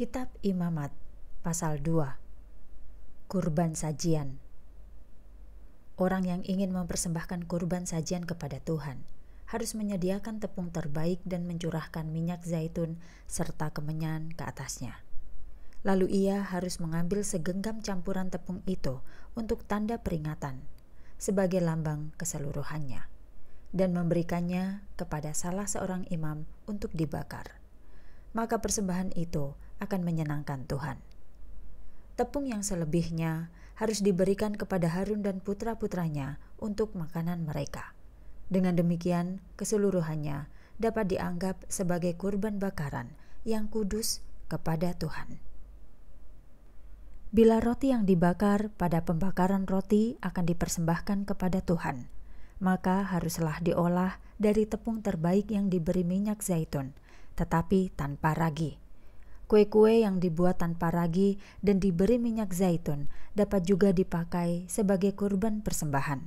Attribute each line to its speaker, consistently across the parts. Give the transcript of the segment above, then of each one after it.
Speaker 1: Kitab Imamat pasal 2 Kurban sajian Orang yang ingin mempersembahkan kurban sajian kepada Tuhan harus menyediakan tepung terbaik dan mencurahkan minyak zaitun serta kemenyan ke atasnya. Lalu ia harus mengambil segenggam campuran tepung itu untuk tanda peringatan sebagai lambang keseluruhannya dan memberikannya kepada salah seorang imam untuk dibakar. Maka persembahan itu akan menyenangkan Tuhan. Tepung yang selebihnya harus diberikan kepada Harun dan putra-putranya untuk makanan mereka. Dengan demikian, keseluruhannya dapat dianggap sebagai kurban bakaran yang kudus kepada Tuhan. Bila roti yang dibakar pada pembakaran roti akan dipersembahkan kepada Tuhan, maka haruslah diolah dari tepung terbaik yang diberi minyak zaitun, tetapi tanpa ragi. Kue-kue yang dibuat tanpa ragi dan diberi minyak zaitun dapat juga dipakai sebagai kurban persembahan.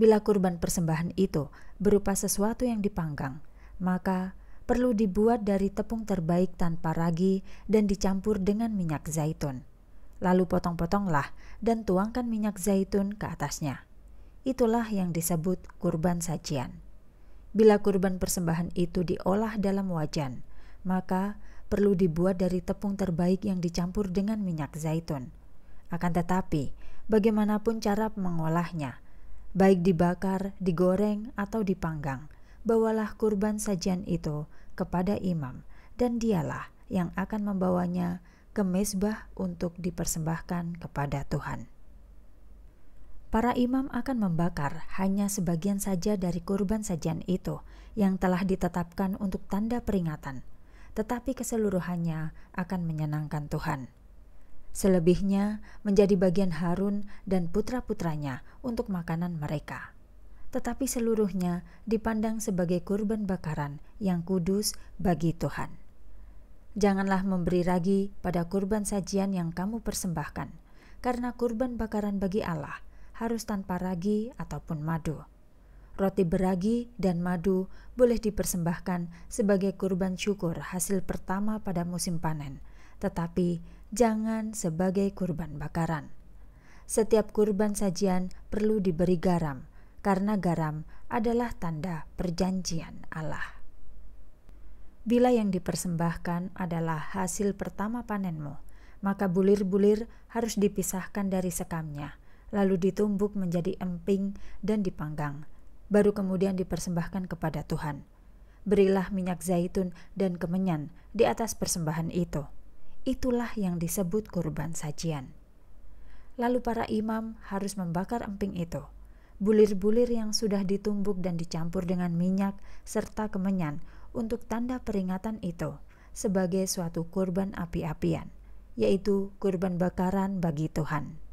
Speaker 1: Bila kurban persembahan itu berupa sesuatu yang dipanggang, maka perlu dibuat dari tepung terbaik tanpa ragi dan dicampur dengan minyak zaitun. Lalu potong-potonglah dan tuangkan minyak zaitun ke atasnya. Itulah yang disebut kurban sajian. Bila kurban persembahan itu diolah dalam wajan, maka perlu dibuat dari tepung terbaik yang dicampur dengan minyak zaitun. Akan tetapi, bagaimanapun cara mengolahnya, baik dibakar, digoreng, atau dipanggang, bawalah kurban sajian itu kepada imam, dan dialah yang akan membawanya ke mesbah untuk dipersembahkan kepada Tuhan. Para imam akan membakar hanya sebagian saja dari kurban sajian itu yang telah ditetapkan untuk tanda peringatan – tetapi keseluruhannya akan menyenangkan Tuhan. Selebihnya menjadi bagian Harun dan putra-putranya untuk makanan mereka. Tetapi seluruhnya dipandang sebagai kurban bakaran yang kudus bagi Tuhan. Janganlah memberi ragi pada kurban sajian yang kamu persembahkan, karena kurban bakaran bagi Allah harus tanpa ragi ataupun madu roti beragi dan madu boleh dipersembahkan sebagai kurban syukur hasil pertama pada musim panen, tetapi jangan sebagai kurban bakaran. Setiap kurban sajian perlu diberi garam, karena garam adalah tanda perjanjian Allah. Bila yang dipersembahkan adalah hasil pertama panenmu, maka bulir-bulir harus dipisahkan dari sekamnya, lalu ditumbuk menjadi emping dan dipanggang baru kemudian dipersembahkan kepada Tuhan. Berilah minyak zaitun dan kemenyan di atas persembahan itu. Itulah yang disebut kurban sajian. Lalu para imam harus membakar emping itu. Bulir-bulir yang sudah ditumbuk dan dicampur dengan minyak serta kemenyan untuk tanda peringatan itu sebagai suatu kurban api-apian, yaitu kurban bakaran bagi Tuhan.